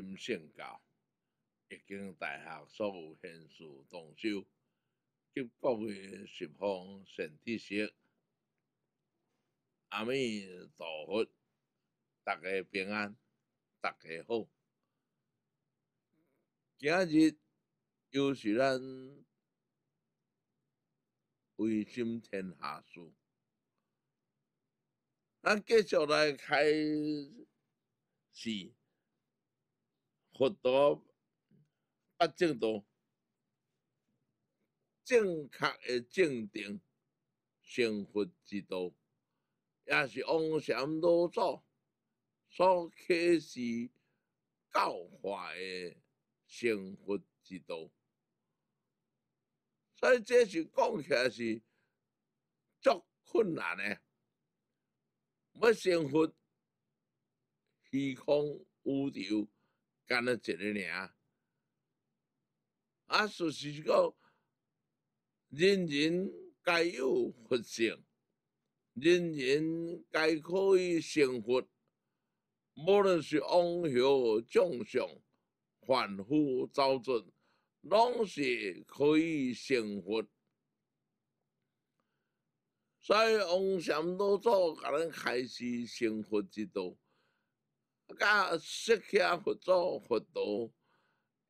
金圣教已经大学所有善事动手，祝各位十方善弟子阿弥陀佛，大家平安，大家好。今日又是咱为心天下事，咱继续来开始佛陀八正道，正确诶，正定生活之道，也是往生老祖所开始教化诶生活之道。所以，即是讲起来是足困难诶，要成佛虚空无常。干了一呢样，啊，就是讲人人皆有佛性，人人皆可以成佛。无论是王侯将相、凡夫走卒，拢是可以成佛。所以王禅老祖甲咱开始成佛之道。甲释迦佛祖佛陀，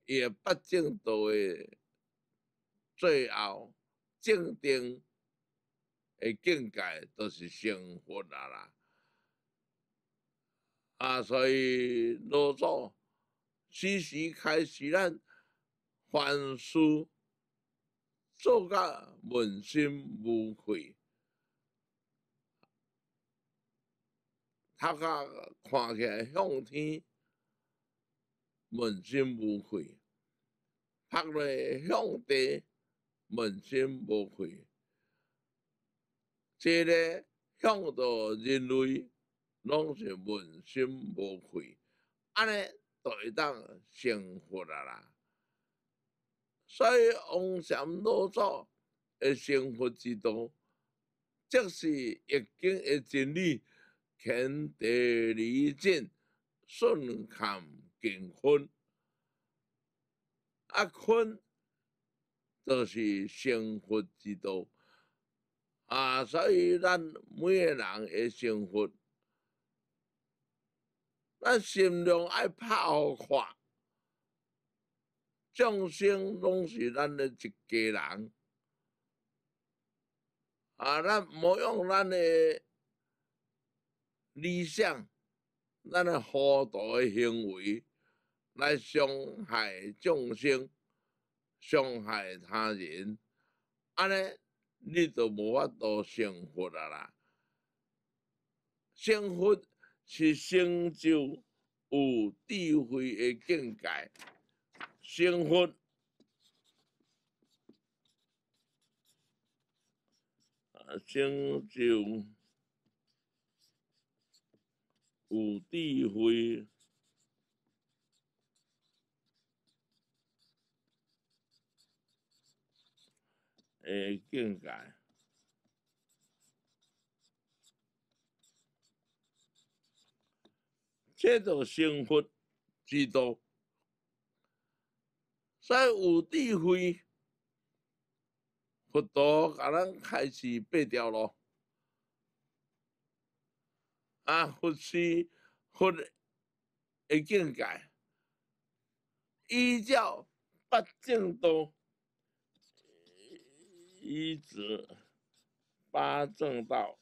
也八证道的最后正定的境界，就是成佛啦啦！啊，所以老祖时时开始咱凡事做甲问心无愧。拍下看起来向天问心无愧，拍落向地问心无愧，即个向导人类拢是问心无愧，安尼著会当幸福啦啦。所以王禅老祖诶，幸福之道，即是易经诶真理。天地离尽，顺坎乾坤。啊，坤就是生活之道啊，所以咱每个人诶生活，咱心量爱拍好看，众生拢是咱诶一家人啊，咱无用咱诶。理想，咱诶好涂诶行为来伤害众生，伤害他人，安尼你就无法度幸福啊啦。幸福是成就有智慧诶境界，幸福，啊，成就。有智慧诶境界，这种生活之道，在有智慧佛陀，甲咱开始八条咯。啊！佛是佛的境界，依照八正道，一直八正道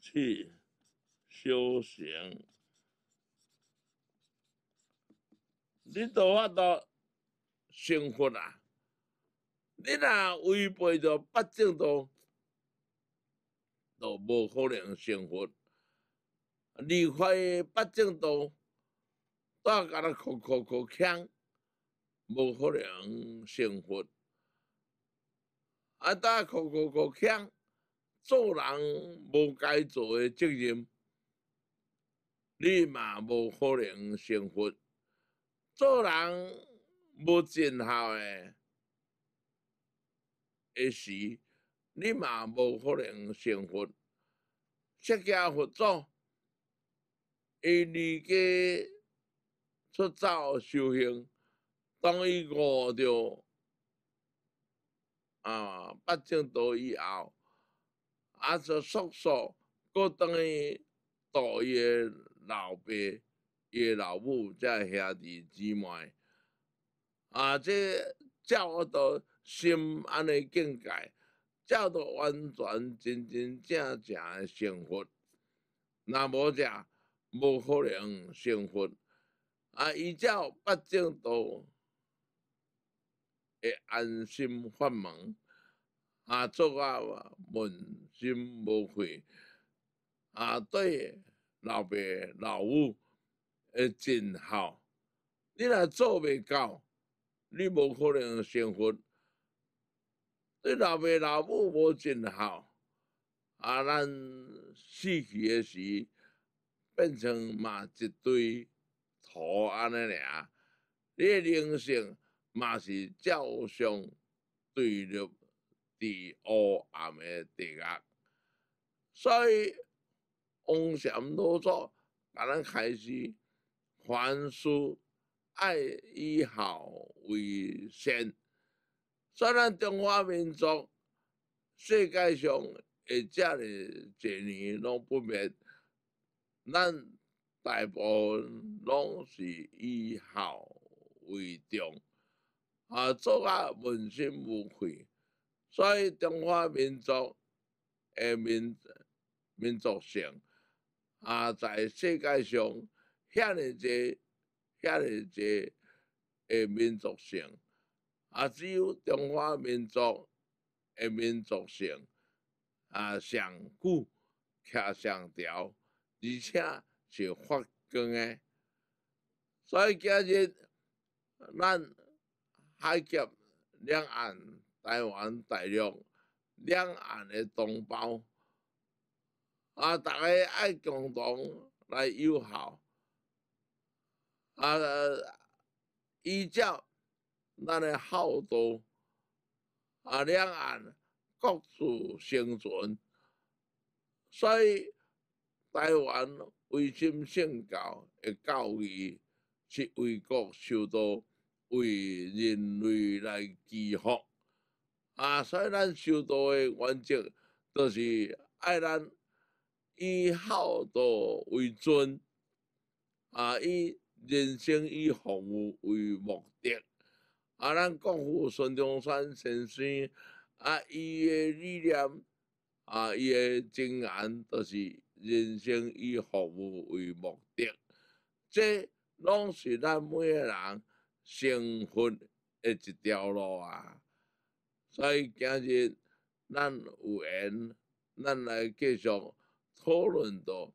去修行，你都发到幸福啦。你若违背着八正道，都无可能生活，离开北京都，大家都靠靠靠腔，无可能生活。啊，大家靠靠靠腔，做人无该做诶责任，你嘛无可能生活。做人无尽孝诶，一时。你嘛无可能成佛，释迦佛祖，伊离家出走修行，当伊悟到啊八正道以后，啊就叔叔，佫当伊待伊老爸、伊个老母，即兄弟姊妹，啊即照啊多心安尼境界。才着完全真真正正诶生活，若无食，无可能幸福。啊，才照八正道，会安心发梦，啊，做啊问心无愧，啊，对老爸老母会尽孝。你若做未到，你无可能幸福。对老爸老母无尽孝，啊，咱死去时变成嘛一堆土安尼嘞。你灵性嘛是照常坠入地狱暗末地格，所以王想多祖甲咱开始反思，爱以孝为先。所以，咱中华民族世界上会遮尔侪年拢不灭，咱大部分拢是以孝为重，啊，做啊问心无愧。所以，中华民族诶民民族性啊，在世界上遐尔侪遐尔侪诶民族性。啊！只有中华民族诶民族性啊上古徛上条，而且是发光诶。所以今日咱海峡两岸、台湾大陆两岸诶同胞啊，大家爱共同来友好啊，依照。咱诶孝道，啊，两岸各自生存，所以台湾为心圣教诶教义，是为国修道，为人类来祈福，啊，所以咱修道诶原则，就是爱咱以孝道为准，啊，以人生以服务为目。啊！咱国父孙中山先生啊，伊个理念啊，伊个精神就是人生以服务为目的。这拢是咱每个人成活的一条路啊。所以今日咱有缘，咱来继续讨论到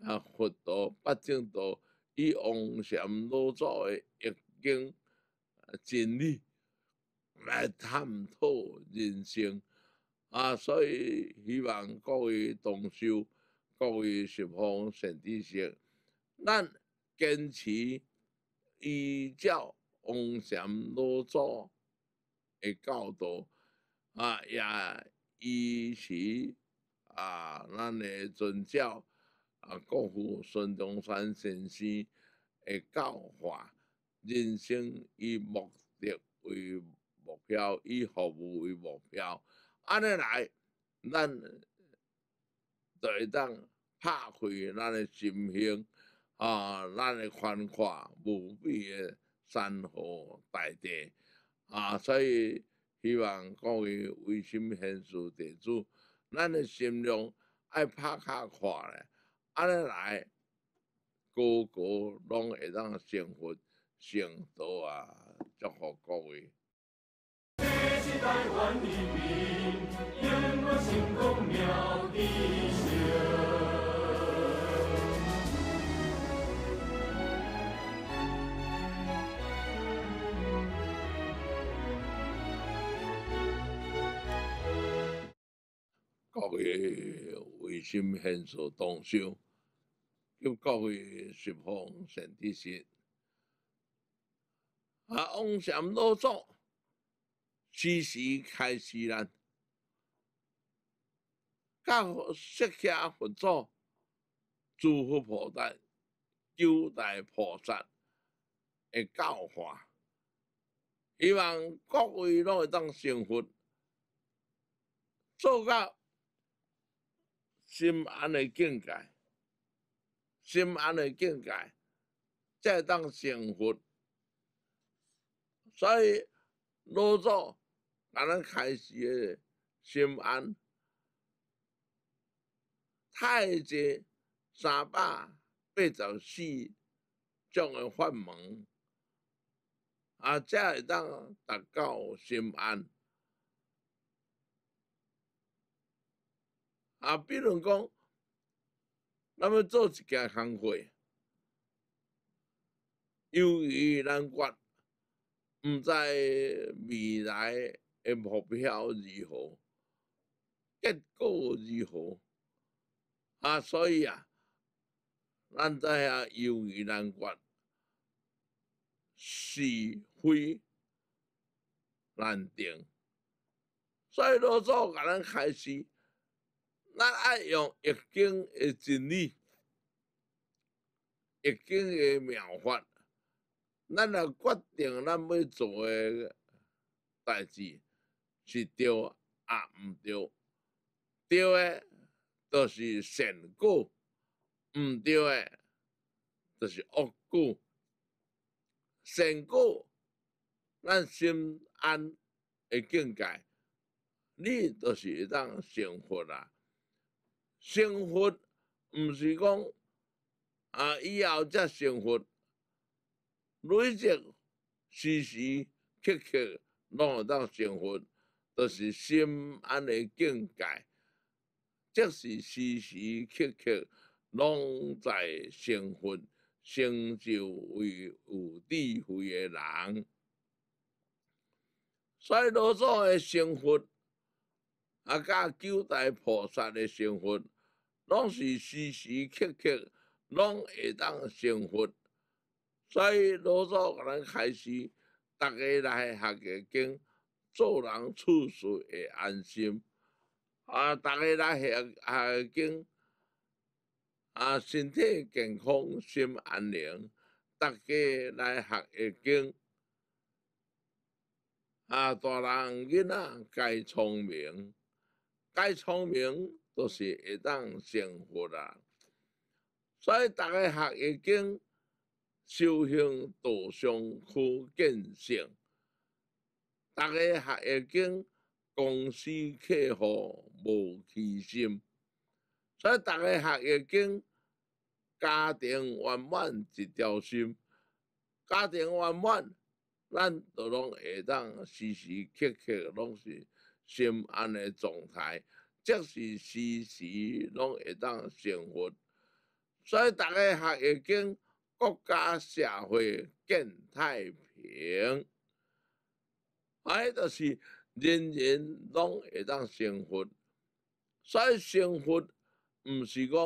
啊，佛陀、八正道以王禅老祖诶易经。真理来探讨人生啊，所以希望各位同修、各位学方神知识，咱坚持依照王禅老祖的教导啊，也依持啊咱个宗教啊，国父孙中山先生的教化。人生以目的为目标，以服务为目标，安尼来，咱就会当拍开咱诶心胸，啊，咱诶宽阔无比诶山河大地，啊，所以希望各位为心贤善地主，咱诶心量爱拍卡宽嘞，安尼来，个个拢会当幸福。圣道啊，祝福各位！台湾心中各位，为心献所动修，给各位释放善体心。啊，往善老祖时时开始咱。甲释迦佛祖、诸佛菩萨、九大菩萨诶教化，希望各位都会当成佛，做到心安的境界，心安的境界，才当成佛。所以，要做，咱开始诶心安，太侪三百八十四种诶法门，啊，才会当达到心安。啊，比如讲，咱要做一件空事，由于咱决。唔知未来个目标如何，结果如何啊？所以啊，咱在遐犹豫难决，是非难定。所以老祖甲咱开始，咱爱用易经个真理，易经个妙法。咱若决定咱要做诶代志，是对啊，毋对？对诶，就是善果；毋对诶，就是恶果。善果，咱心安诶境界，你都是会当生活啦。成活毋是讲啊，以后才成活。累积时时刻刻拢会当成佛，就是心安的境界。即是时时刻刻拢在成佛，成就为有智慧的人。以，老祖的成佛，啊，甲九代菩萨的成佛，拢是时时刻刻拢会当成佛。所以，老早咱开始，大家来学《个经》，做人处事会安心；啊，大家来学《易经》，啊，身体健康，心安宁。大家来学《易经》，啊，大人囡仔该聪明，该聪明都是会当幸福啦。所以，大家学《易经》。修行道上可见性，大家学业紧，公司客户无其心，所以大家学业紧，家庭圆满一条心。家庭圆满，咱都拢会当时时刻刻拢是心安的状态，即是时时拢会当幸福。所以大家学业紧。国家社会更太平，啊！迄就是人人拢会当幸福。所以幸福唔是讲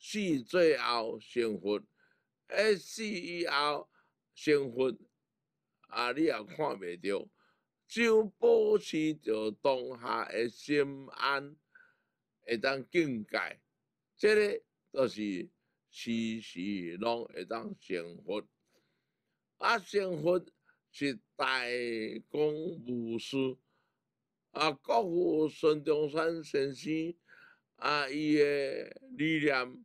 死最后幸福，而死以后幸福，啊！你也看未到，就保持着当下诶心安，会当境界，即个著是。时时拢会当成佛。啊，成佛是大公无私，啊，国父孙中山先生啊，伊个理念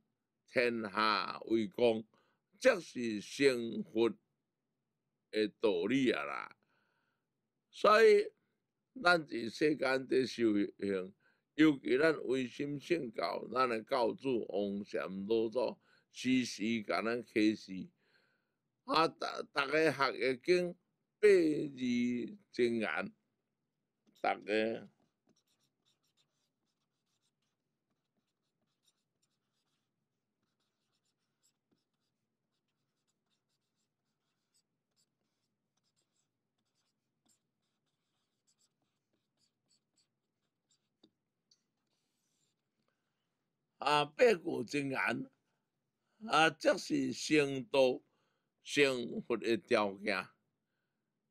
天下为公，即是成佛的道理啊啦。所以，咱伫世间伫修行，尤其咱唯心信教，咱个教主王禅老祖。自细个的开始，啊，大大概学个经八字正眼，大概啊，八股正眼。啊，即是成道成佛的条件。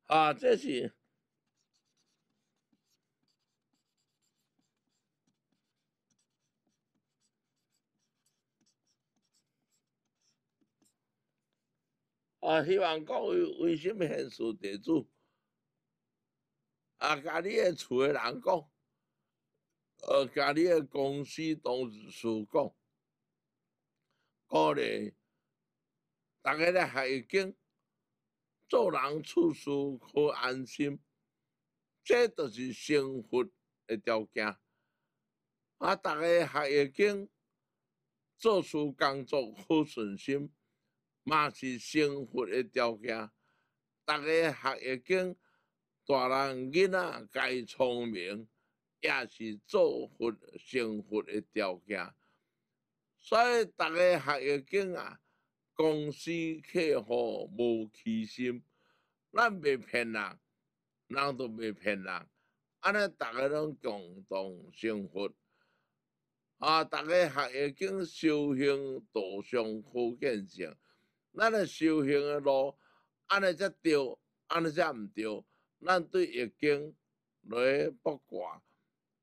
啊，这是啊，希望讲为为甚物现实地主啊，家汝的厝的人讲，呃，家己的公司同事讲。鼓励，大家咧学易经，做人处事可安心，这就是生活诶条件。啊，大家学易经，做事工作好顺心，嘛是生活诶条件。大家学易经，大人囡仔该聪明，也是做福生活诶条件。所以，大家学易经啊，公司客户无欺心，咱袂骗人，人都袂骗人，安尼大家拢共同生活。啊，大家学易经，修行道上好见性。咱个修行个路，安尼则对，安尼则毋对。咱对易经了不挂，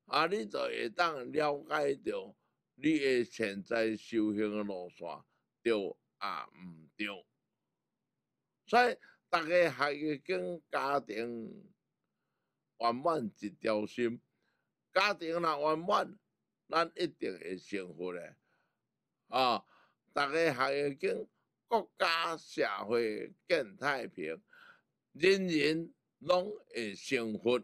啊，你就会当了解着你诶，现在修行个路线着也毋着，所以逐个学个跟家庭圆满一条心，家庭若圆满，咱一定会幸福诶。啊，逐个学个跟国家社会更太平，人人拢会幸福，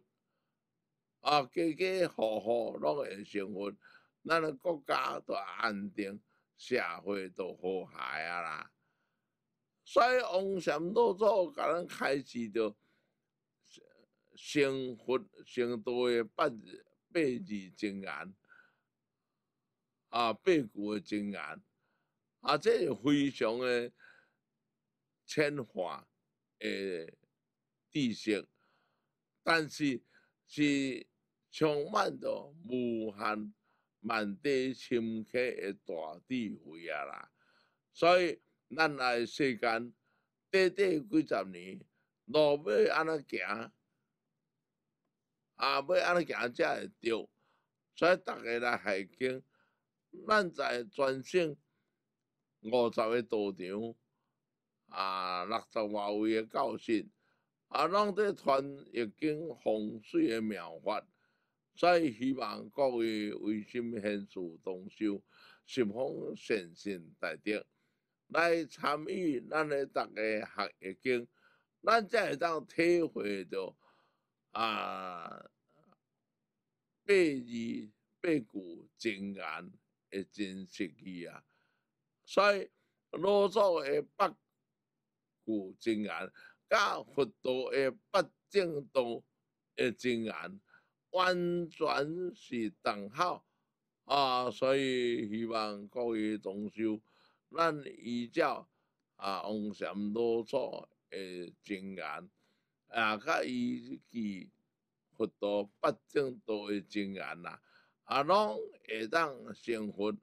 啊，家家户户拢会幸福。咱个国家都安定，社会都和谐啊啦！所以王禅老祖甲咱开始着生活宣道诶八八字真言，啊八句诶真言，啊，这是非常诶浅化诶知识，但是是充满着无限。万底深刻诶大地慧啊啦！所以咱来世间短短几十年，路尾安怎行？啊，要安怎行才会对？所以大家来海经，咱在全省五十个道场，啊，六十外位诶教训，啊，拢在传易经风水诶妙法。再希望各位为心虔诚同修，信奉善信大德来参与咱的大家学易经，咱才会当体会到啊八二八句真言诶真实意啊。所以，老祖的八句真言，甲佛道的八正道的真言。完全是等号啊！所以希望各位同修，咱依照啊《往生老祖诶经言，也甲依据佛陀八正道诶经言啦，啊，拢会当成佛。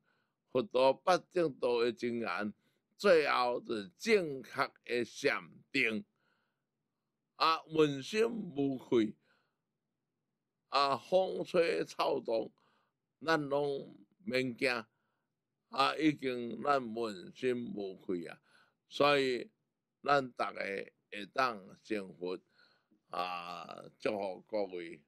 佛陀八正道诶经言，最后是正确诶禅定，啊，问心无愧。啊，风吹草动，咱拢免惊啊！已经咱问心无愧啊，所以咱大家会当幸福啊！祝福各位。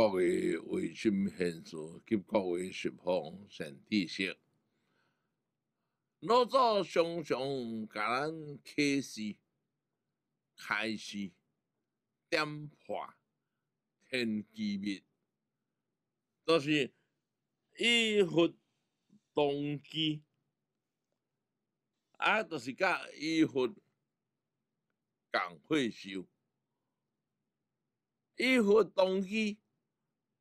各的为心行事，给各位释放成特色。老早常常给咱歧示、开始点化、天机密，就是伊佛动机，啊，就是甲伊佛共退休，伊佛动机。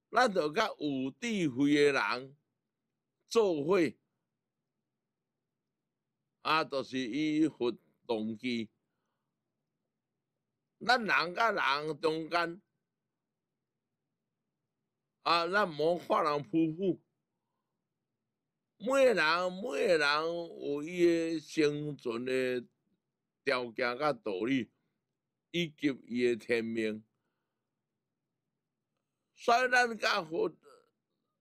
咱著甲有智慧诶人做伙，啊，著是伊佛动机。咱人甲人中间，啊，咱无法人夫妇，每个人，每个人有伊诶生存诶条件甲道理，以及伊诶天命。所以，咱甲佛，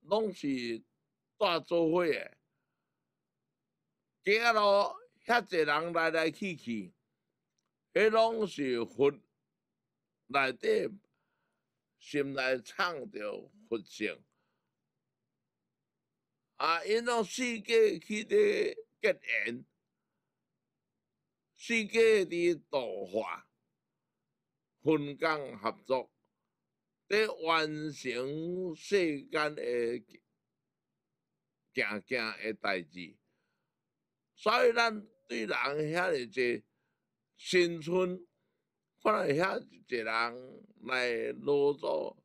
拢是在做伙诶，街路遐济人来来去去，迄拢是佛内底心内唱着佛性，啊！因拢世界去的结缘，世界的度化，分工合作。在完成世间诶行行诶代志，所以咱对人遐尼侪新春，看来遐个人来路祖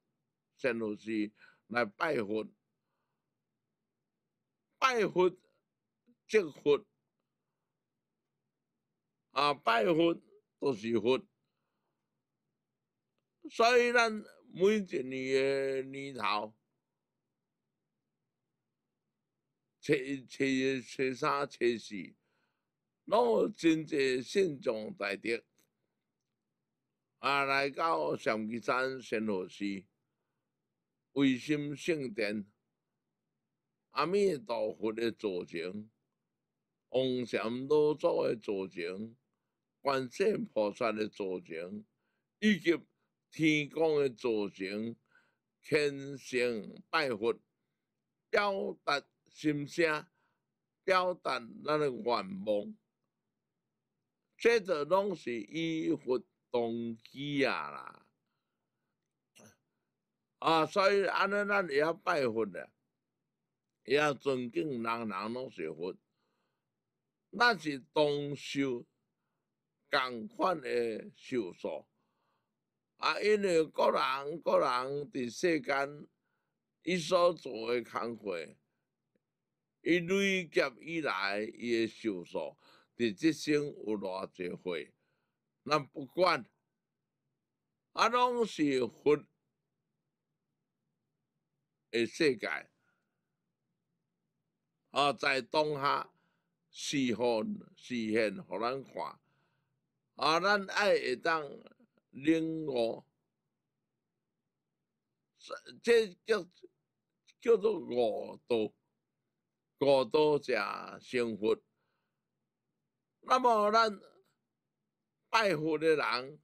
神佛是来拜佛、拜佛、即佛，啊，拜佛都是佛，所以咱。每一年的年头，七七七三七四，拢有真济信众来得，啊来到常吉山仙和寺，为心圣殿，阿弥陀佛的造像，王禅老祖的造像，观世菩萨的造像，以及。天公诶，造型虔诚拜佛，表达心声，表达咱诶愿望。即个拢是以佛动机啊啦。啊，所以安尼，咱也拜佛咧，也尊敬人人拢是佛，咱是同受共款诶受助。啊，因为个人个人伫世间，伊所做诶工作，伊累积以来伊诶受受，伫即生有偌侪岁，咱不管，啊，拢是佛诶世界，啊，在当下，事奉实现，互咱看，啊，咱爱会当。零五，这叫叫做五道，五道下成佛。那么咱拜佛的人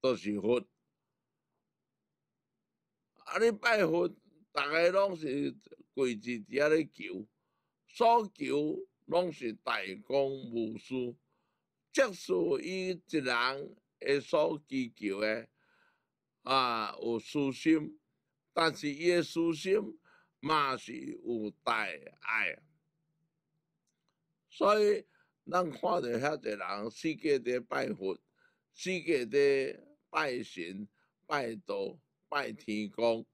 都是佛，啊！你拜佛，大家拢是跪伫在咧求，所求拢是大公无私，接受伊一人。诶，所祈求诶，啊，有私心，但是伊诶私心嘛是有大爱，所以咱看到遐侪人，世界底拜佛，世界底拜神、拜道、拜天公、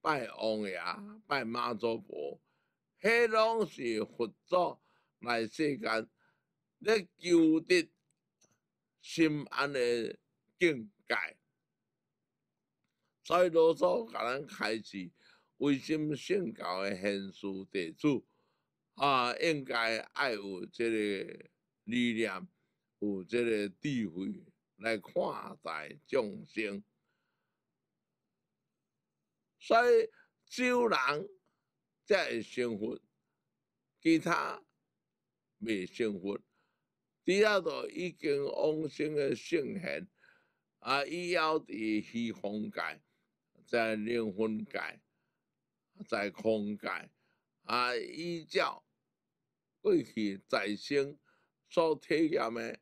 拜王爷、拜妈祖婆，迄拢是佛祖来世间咧求得。心安的境界。所以，老早甲咱开始，为心信教的贤士弟子，啊，应该爱有这个力量，有这个智慧来看待众生。所以，有人才会幸福，其他未幸福。除了个已经往生的圣贤，啊，以后在西方界，在灵魂界，在空界，啊，依照过去在生所体验的，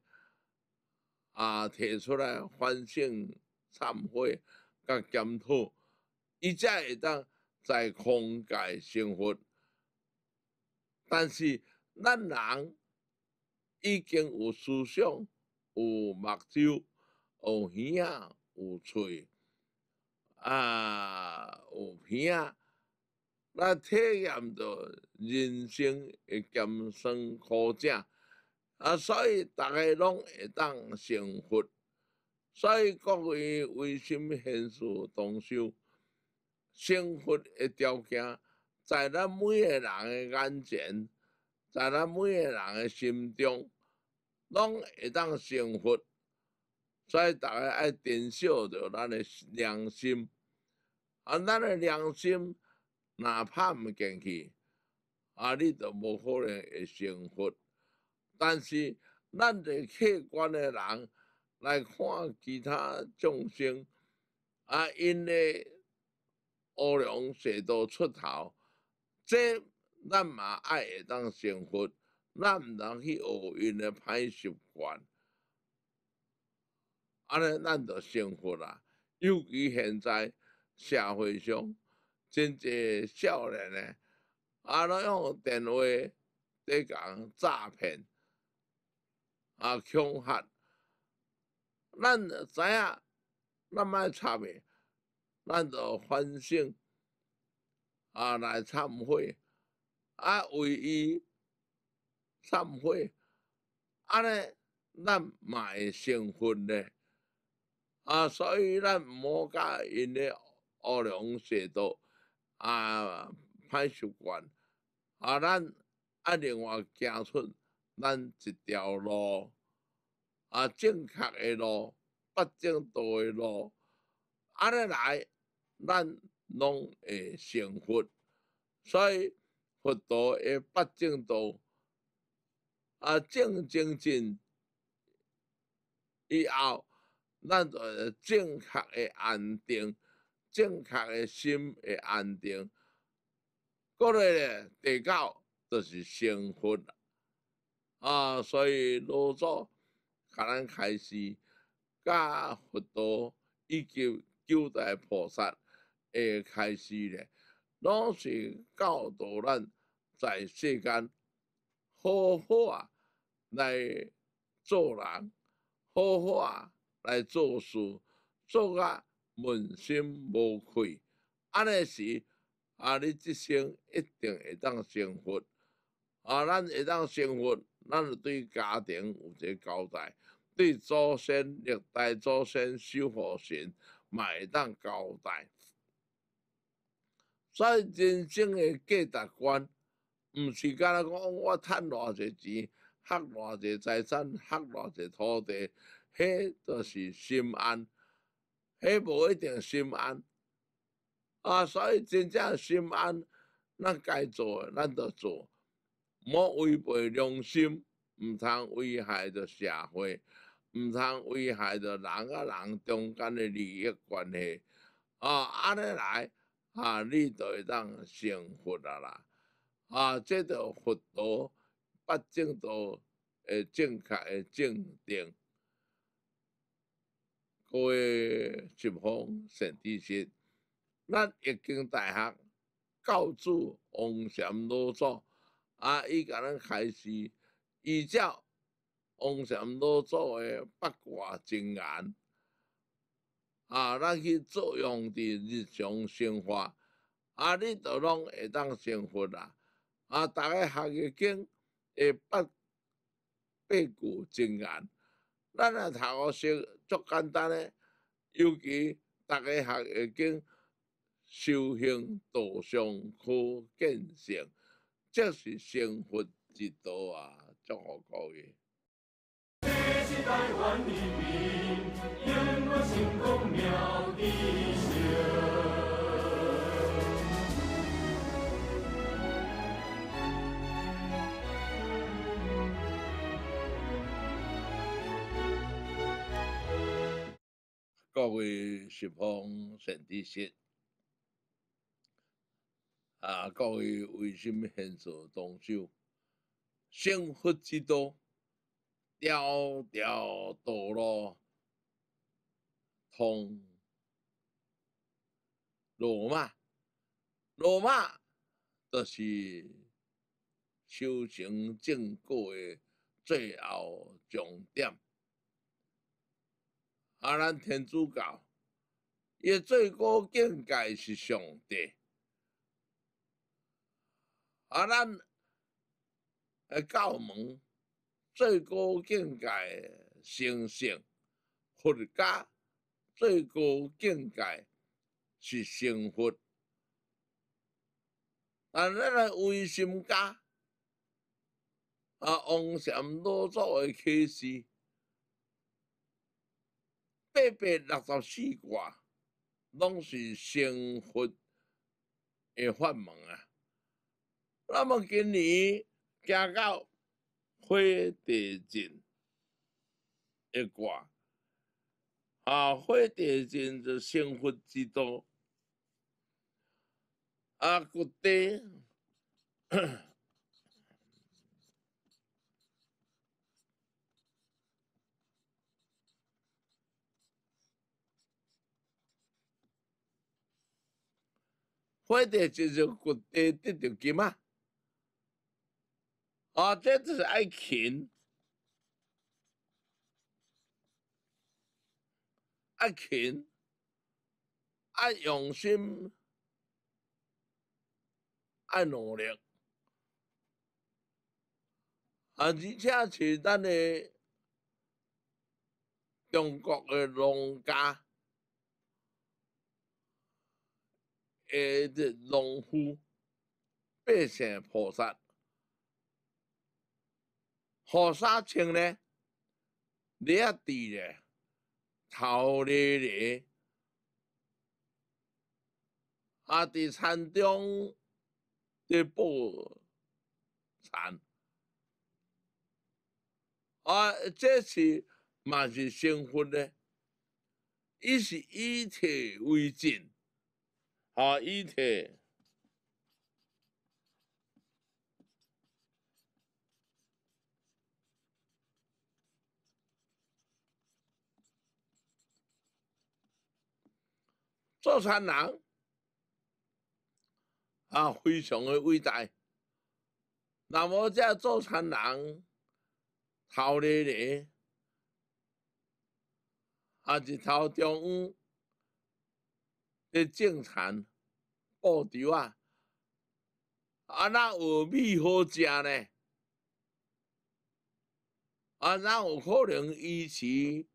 啊，提出来反省忏悔甲检讨，伊才会当在空界生活。但是咱人，已经有思想，有目睭，有耳仔，有嘴，啊，有鼻仔，来体验着人生诶艰辛苦涩，啊，所以大家拢会当幸福。所以各位为甚物现时动手？幸福诶条件在咱每个人诶眼前。在咱每个人诶心中，拢会当幸福，所以大家爱珍惜着咱诶良心。啊，咱诶良心，哪怕毋进去，啊，你都无可能会幸福。但是，咱做客观诶人来看其他众生，啊，因诶乌龙侪都出头，即。咱嘛爱会当生活，咱毋通去学因诶歹习惯，安尼咱就幸福啦。尤其现在社会上真济少年诶，啊，拢用电话在讲诈骗，啊，恐吓，咱知影，咱咪插袂，咱就反省，啊，来忏悔。啊，为伊忏悔，安尼咱嘛会成佛嘞！啊，所以咱无甲因咧恶龙邪道啊歹习惯，啊咱啊另外行出咱一条路，啊正确的路，不正道的路，安尼来咱拢会成佛，所以。佛陀的八正道，啊，正正正以后，咱正确诶安定，正确诶心诶安定，过来咧地教就是成佛啊，所以老祖甲咱开始教佛陀以及九大菩萨诶开始咧。拢是教导咱在世间好好啊来做人，好好啊来做事，做啊问心无愧，安尼是啊你一生一定会当幸福。啊，咱会当幸福，咱就对家庭有一个交代，对祖先、历代祖先、守护神，嘛会当交代。所以人生诶价值观，毋是干那讲我趁偌侪钱，掷偌侪财产，掷偌侪土地，迄著是心安。迄无一定心安。啊，所以真正心安，咱该做，诶，咱著做，莫违背良心，毋通危害着社会，毋通危害着人甲人中间诶利益关系。啊，安尼来。啊，你就会当成佛啦啦！啊，这叫佛陀八正道诶，正确诶，正定。各位十方善知识，咱一经大学教主王禅老祖啊，伊甲咱开示依照王禅老祖诶八卦真言。啊，咱去作用伫日常生活，啊，你著拢会当幸福啦。啊，大家学一经会捌，八句真言，咱啊读学习足简单诶，尤其大家学一经修行道上可见性，即是幸福之道啊，足福各位。各位十方神知识，啊！各位为什么现受动手？幸福之多。条条道路通罗马，罗马就是修行正果的最后终点。啊，咱天主教伊最高境界是上帝，啊，咱诶教门。最高境界成圣，佛家最高境界是成佛。但咱诶唯心家啊，王想老祖的起是八百六十四卦，拢是成佛的法门啊。那么今年行到。火地震一句话，啊！火地震就幸福之多，啊！固定，火地震就固定，一定起嘛。啊，这只是爱勤、爱勤、爱用心、爱努力，而且是咱的中国的农家下个农夫、百姓菩萨。何沙青呢？啊，地咧，头咧咧，啊！伫山中伫播产，啊！这是嘛是生活呢？伊是以退为进啊！以退。做餐人，啊，非常诶伟大。若无这做餐人，头咧咧，啊一头中央，诶正田、误着啊，啊那有米好食呢？啊那有可能维持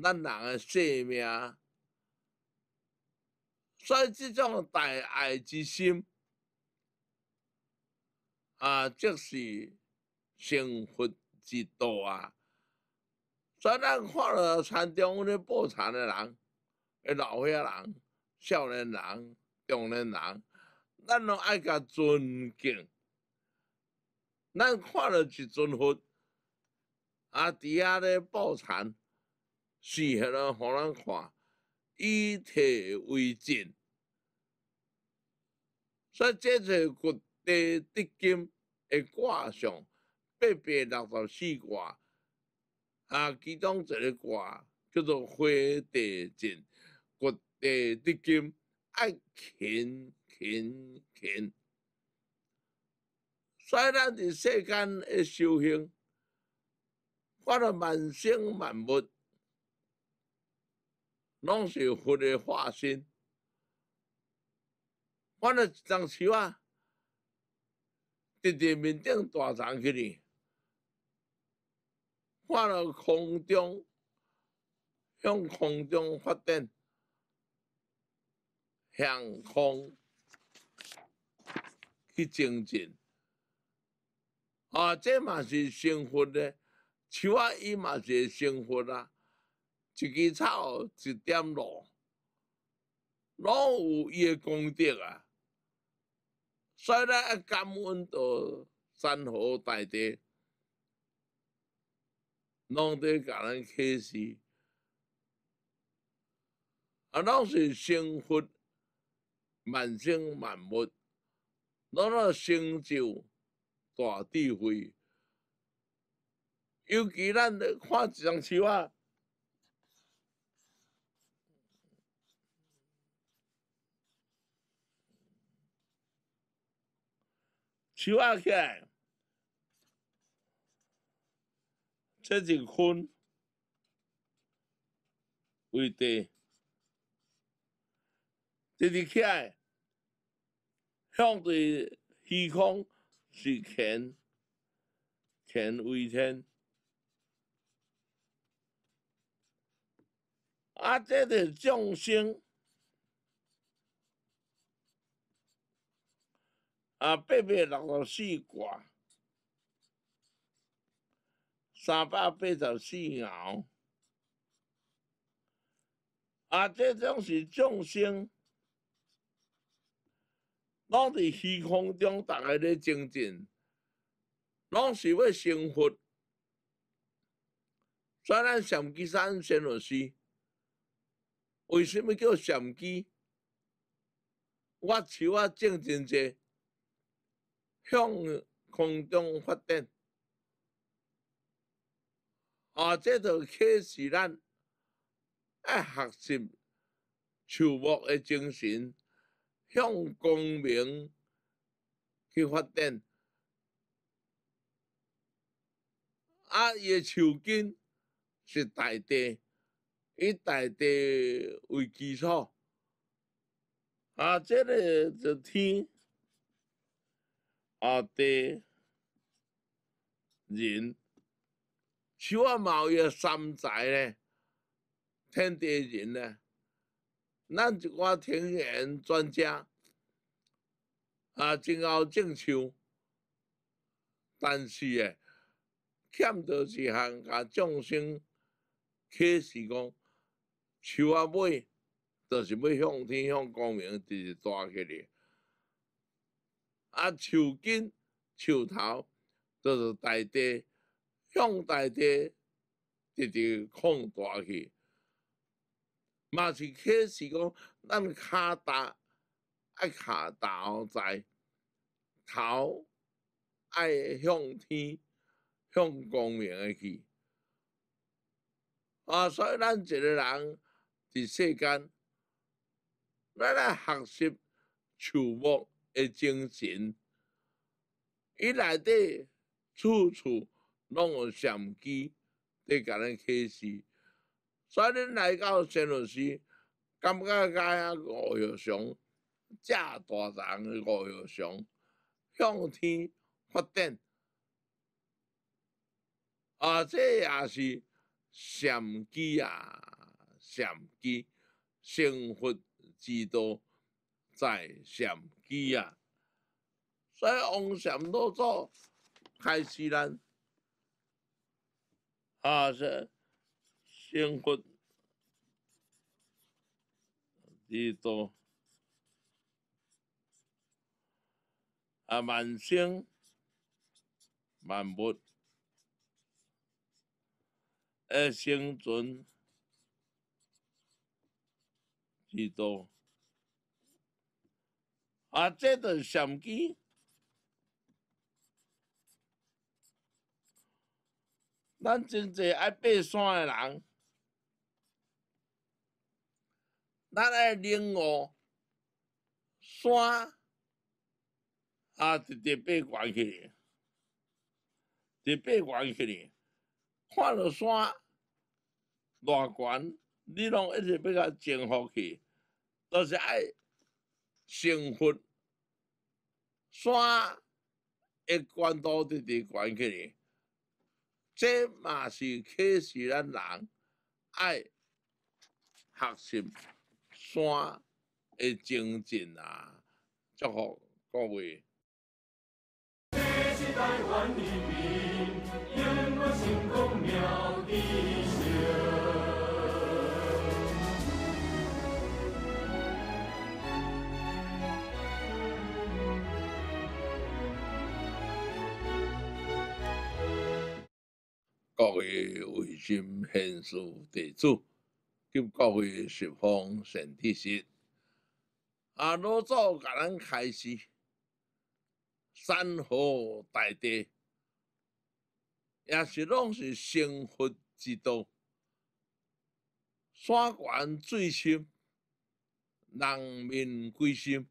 咱人诶生命？所以，这种大爱之心啊，即是成佛之道啊。所以，咱看了田中咧播田的人，诶，老岁仔人、少年人、中年人，咱拢爱甲尊敬。咱看了一尊佛，啊，伫遐咧播田，是迄个互咱看。以退为进。所以这座国地地经的卦象八百六十四卦，啊，其中一个卦叫做火地静，国地地经爱勤勤勤，所以咱伫世间的修行，发了万生万物。拢是佛的化身。看到一丛树啊，直直面顶大长去哩，看到空中向空中发展，向空去前进。啊，这嘛是生活的，树啊伊嘛是生活啦。一枝草，一点露，拢有伊个功德啊！所以咱感恩多，山河大地，拢伫甲咱开示，啊，拢是生活万生万物，拢是成就大智慧。尤其咱咧看一丛树仔。手压起来，这一分为地，直直起来，向着虚空是前，前为天。啊，这个众生。啊，八百六十四卦，三百八十四爻。啊，即种是众生，拢伫虚空中，逐个咧精进，拢是要生活。所以咱禅机山先老师，为什物叫禅机？我手仔正真侪。向空中发展，啊！这都启示咱爱学习树木的精神，向光明去发展。啊！叶树根是大地，以大地为基础，啊！这个就天。啊，地、人，树啊，茂叶三载咧，天地人咧，咱一寡田园专家，啊，真好种树，但是诶，欠的是向甲众生开始讲，树啊，尾，就是要向天向光明，就是大起利。啊，树根、树头，就是大地，向大地，直直扩大去。嘛，是起是讲，咱脚踏爱下大在，头爱向天，向光明去。啊，所以咱一个人伫世间，咱来学习树木。诶，精神伊内底处处拢有玄机，对甲咱开示，所以恁来到先老师，感觉解啊五欲常，正大丛的五欲常向天发展，而这也是玄机啊，玄机生活之道。在禅机啊，所以王善老祖开始咱啊只生活之道啊，万生万物诶，生存之道。啊，即个相机，咱真侪爱爬山诶人，咱爱领悟山，啊，直直爬悬起，直爬去起，看到山偌悬，你拢一直要甲征服去，都是爱。生活，线一关多滴滴关起嚟，这嘛是启示咱人爱学习、线的精进啊！就好讲话。各位为今先祖地主，给各位十方善知识，啊，老祖甲咱开始，山河大地，也是拢是生活之道，山泉水深，人民归心，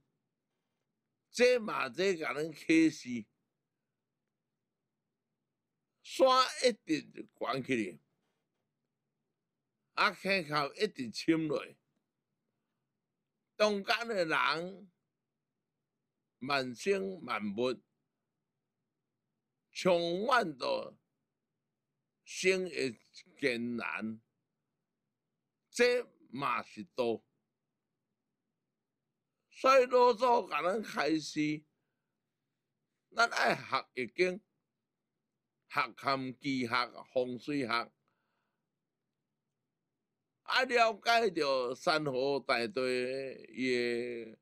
这马再甲咱开始。山一直悬起嚟，啊，溪口一直深落，中间诶人、万生万物，充远着生会艰难，这嘛是多。所以，老祖甲咱开始，咱爱学易经。学勘几何、风水学，啊，了解着山河大地的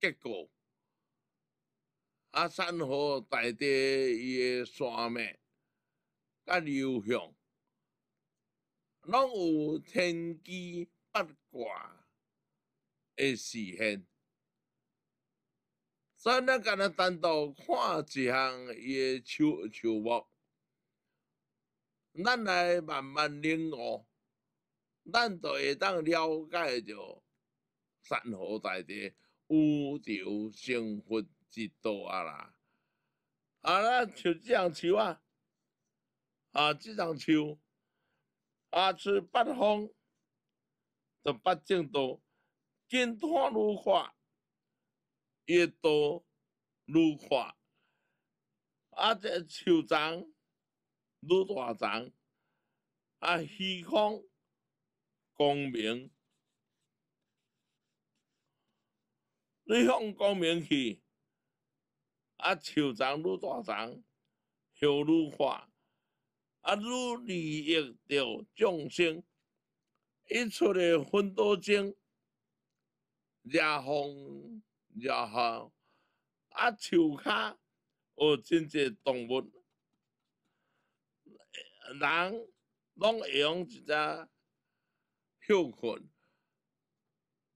结构，啊，山河大地伊山脉、甲流向，拢有天机八卦的实现。咱干单独看一项伊树树木。咱来慢慢领悟，咱就会当了解着山河大地、宇宙生活之道啊啦！啊，咱像这样树啊，啊，这张树，啊，吹北风就北京都近滩如画，越到如画，啊，这树桩。愈大丛，啊，虚空光明，你向光明去，啊，树丛愈大丛，叶愈宽，啊，愈利益着众生，一出来很多种热风热雨，啊，树卡有真些动物。人拢会用一只休困，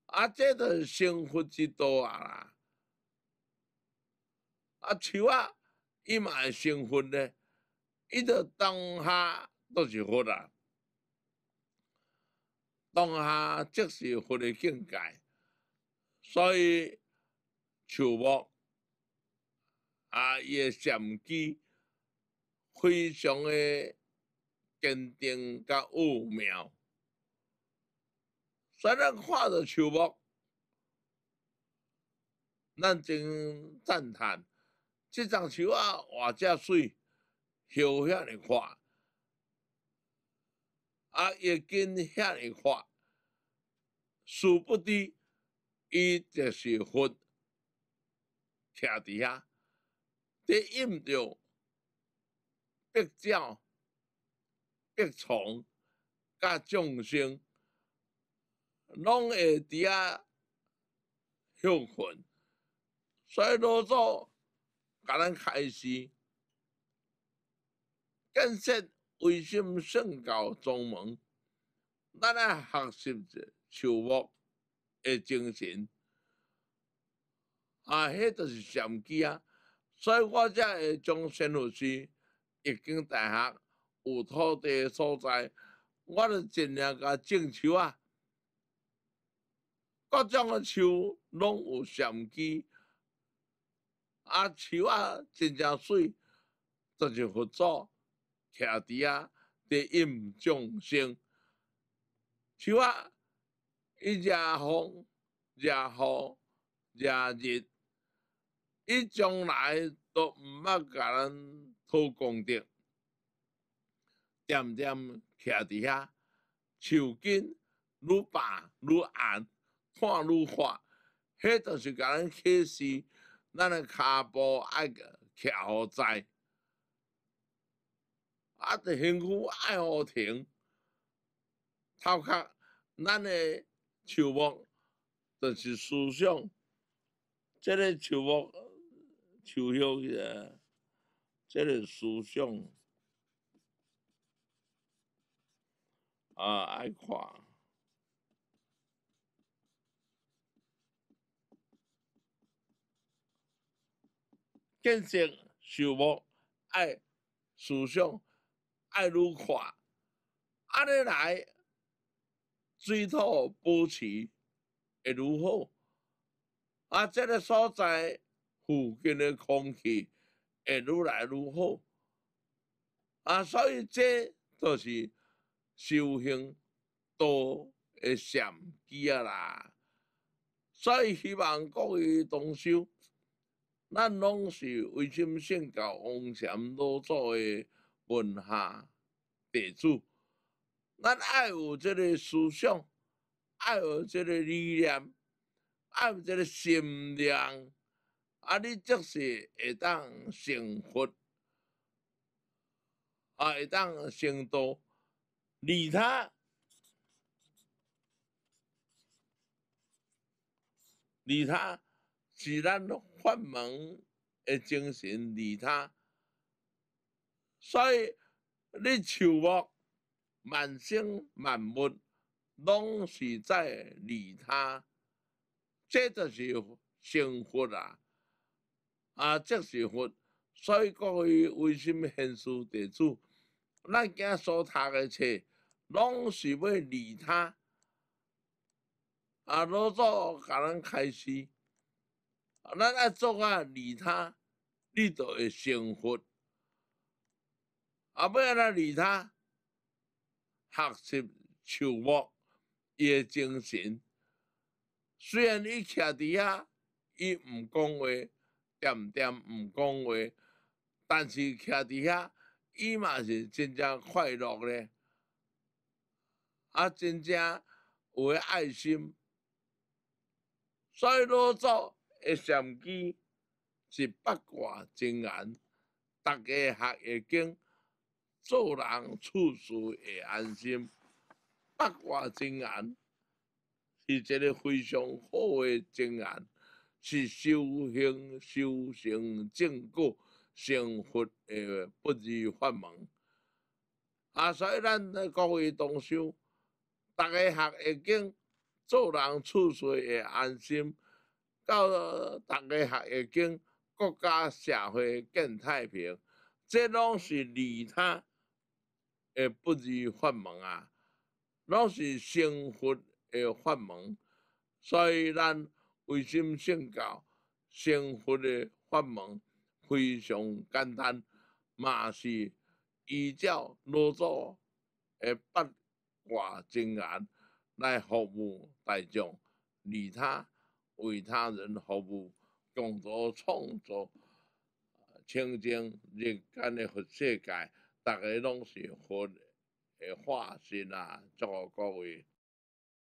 啊，这都是生活之道啊！啊，树啊，伊嘛会生活呢，伊着当下都是活啦，当下即是活的境界。所以，树木啊，伊诶，善机非常的。坚定甲奥妙，虽然看到树木，咱真赞叹，即丛树啊，画遮水，叶遐尼阔，啊叶根遐尼阔，殊不知伊就是佛徛伫遐，伫应着百鸟。业从甲众生，拢会伫遐向困，所以老祖甲咱开始建设唯心圣教宗门，咱来学习树木诶精神，啊，迄就是禅机啊，所以我则会将身学师已经大学。有土地所在，我就尽量甲种树啊。各种个树拢有生机，啊，树啊真正水，就是互助，徛伫啊伫荫中生。树啊，伊热风、热雨、热日，伊将来都毋捌甲咱讨公道。点点徛伫遐，树根愈白愈暗，看愈滑，迄就是甲咱启示咱诶骹步爱徛好在，啊，辛苦爱好停，头壳咱诶树木就是思想，即个树木树叶去即个思想。啊，爱扩，建设树木，爱思想，爱愈扩，安尼来，水土保持会愈好，啊，即个所在附近的空气会愈来愈好，啊，所以这就是。修行多会善机啊啦！所以希望各位同修，咱拢是为心信教王禅老祖诶门下弟子，咱爱有即个思想，爱有即个理念，爱有即个心量，啊！你即是会当成佛，啊会当成道。利他，利他，是咱的换能的精神，利他，所以你求佛，万生万物，拢是在利他，即就是幸福啦，啊，即是福，所以讲去为什么现世地主？咱今所读的册。拢是要利他，啊，老早甲咱开啊，咱爱做啊利他，你就会幸福。啊，不要咱利他，学习、树木伊个精神。虽然伊徛伫遐，伊毋讲话，点点毋讲话，但是徛伫遐，伊嘛是真正快乐嘞。啊，真正有诶爱心，所以老早诶禅机是不卦真言，大家学会卷做人处事会安心。不卦真言是一个非常好诶真言，是修行、修行正果、成佛诶不二法门。啊，所以咱各位同修。逐个学会经做人处事会安心，到逐个学会经国家社会更太平，这拢是利他，而不如法门啊！拢是生活的法门，所以咱为心信教？生活的法门非常简单，嘛是依照老祖的不。话精言来服务大众，利他为他人服务，共同创造清净人间的佛世界。大家拢是佛的化身啊！祝各位！